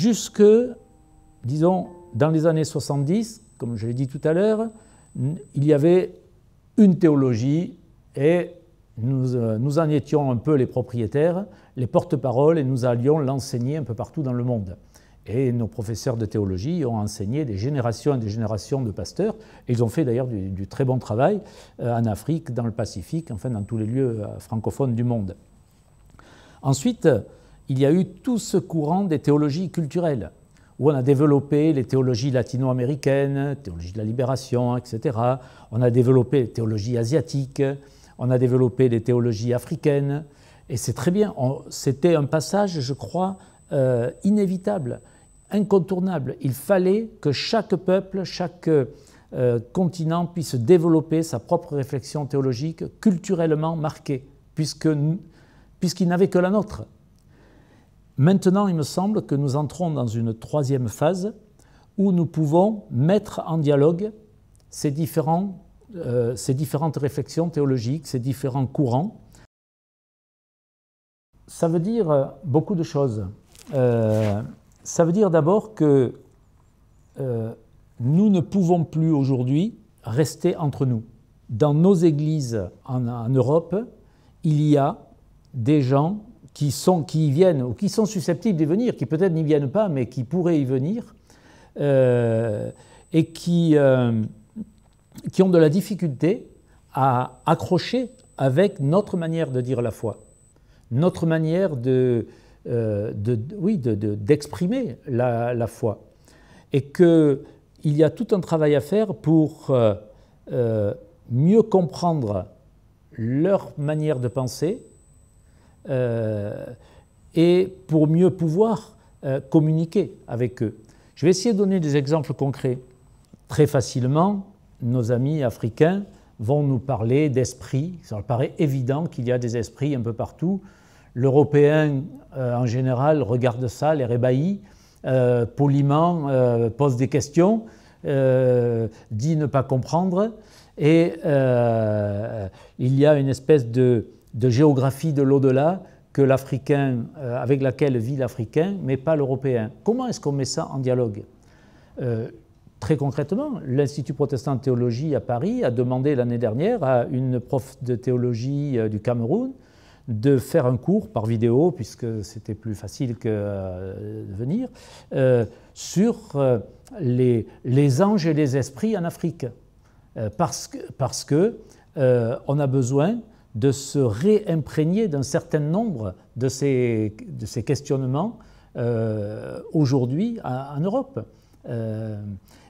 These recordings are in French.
jusque, disons, dans les années 70, comme je l'ai dit tout à l'heure, il y avait une théologie et euh, nous, en étions un peu les propriétaires, les porte-paroles, et nous allions l'enseigner un peu partout dans le monde. Et nos professeurs de théologie ont enseigné des générations et des générations de pasteurs. Et ils ont fait d'ailleurs du, très bon travail euh, en Afrique, dans le Pacifique, enfin dans tous les lieux euh, francophones du monde. Ensuite, il y a eu tout ce courant des théologies culturelles, où on a développé les théologies latino-américaines, théologie de la libération, etc. On a développé les théologies asiatiques, on a développé les théologies africaines, et c'est très bien. C'était un passage, je crois, euh, inévitable, incontournable. Il fallait que chaque peuple, chaque euh, continent puisse développer sa propre réflexion théologique culturellement marquée, puisqu'il n'avait que la nôtre. Maintenant, il me semble que nous entrons dans une troisième phase où nous pouvons mettre en dialogue ces, euh, différentes réflexions théologiques, ces différents courants. Ça veut dire beaucoup de choses. Euh, ça veut dire d'abord que euh, nous ne pouvons plus aujourd'hui rester entre nous. Dans nos églises en Europe, il y a des gens qui, sont, qui y viennent ou qui sont susceptibles d'y venir, qui peut-être n'y viennent pas, mais qui pourraient y venir, euh, et qui, euh, qui ont de la difficulté à accrocher avec notre manière de dire la foi, notre manière de, euh, de oui, d'exprimer de, la, la, foi, et qu'il y a tout un travail à faire pour mieux comprendre leur manière de penser, euh, et pour mieux pouvoir euh, communiquer avec eux. Je vais essayer de donner des exemples concrets. Très facilement, nos amis africains vont nous parler d'esprit. Ça paraît évident qu'il y a des esprits un peu partout. L'Européen, euh, en général, regarde ça, les rébaillit, poliment pose des questions, dit ne pas comprendre. Et il y a une espèce de de géographie de l'au-delà que l'Africain, euh, avec laquelle vit l'Africain, mais pas l'Européen. Comment est-ce qu'on met ça en dialogue euh, Très concrètement, l'Institut protestant de théologie à Paris a demandé l'année dernière à une prof de théologie euh, du Cameroun de faire un cours par vidéo, puisque c'était plus facile que de venir, sur les, anges et les esprits en Afrique. parce qu'on parce que on a besoin de se réimprégner d'un certain nombre de ces, questionnements euh, aujourd'hui en, Europe. Euh,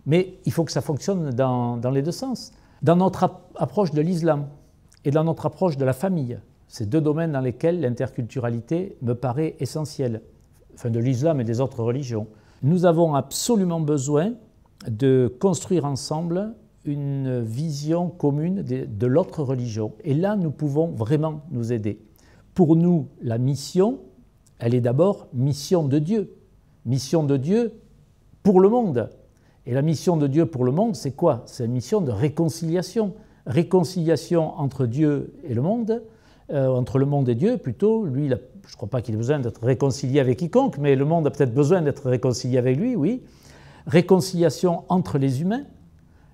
mais il faut que ça fonctionne dans, dans les deux sens. Dans notre approche de l'islam et dans notre approche de la famille, ces deux domaines dans lesquels l'interculturalité me paraît essentielle, enfin de l'islam et des autres religions, nous avons absolument besoin de construire ensemble une vision commune de, l'autre religion. Et là, nous pouvons vraiment nous aider. Pour nous, la mission, elle est d'abord mission de Dieu. Mission de Dieu pour le monde. Et la mission de Dieu pour le monde, c'est quoi C'est une mission de réconciliation. Réconciliation entre Dieu et le monde, euh, entre le monde et Dieu plutôt. Lui, je ne crois pas qu'il ait besoin d'être réconcilié avec quiconque, mais le monde a peut-être besoin d'être réconcilié avec lui, oui. Réconciliation entre les humains,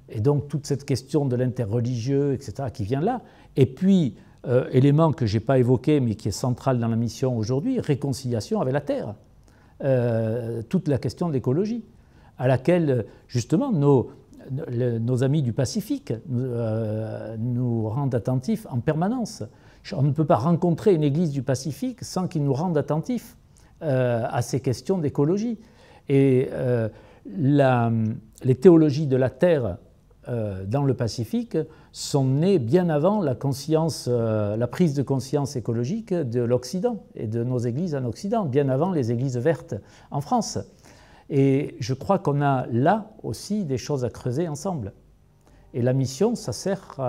et donc toute cette question de l'interreligieux, etc., qui vient là. Et puis, euh, élément que je n'ai pas évoqué, mais qui est central dans la mission aujourd'hui, réconciliation avec la Terre. Euh, toute la question de l'écologie, à laquelle, justement, nos, amis du Pacifique euh, nous, rendent attentifs en permanence. On ne peut pas rencontrer une église du Pacifique sans qu'ils nous rendent attentifs à ces questions d'écologie. Et les théologies de la Terre euh, dans le Pacifique sont nés bien avant la, conscience, euh, la prise de conscience écologique de l'Occident et de nos églises en Occident, bien avant les églises vertes en France. Et je crois qu'on a là aussi des choses à creuser ensemble. Et la mission, ça sert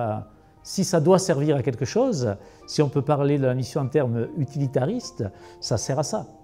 si ça doit servir à quelque chose, si on peut parler de la mission en termes utilitaristes, ça sert à ça.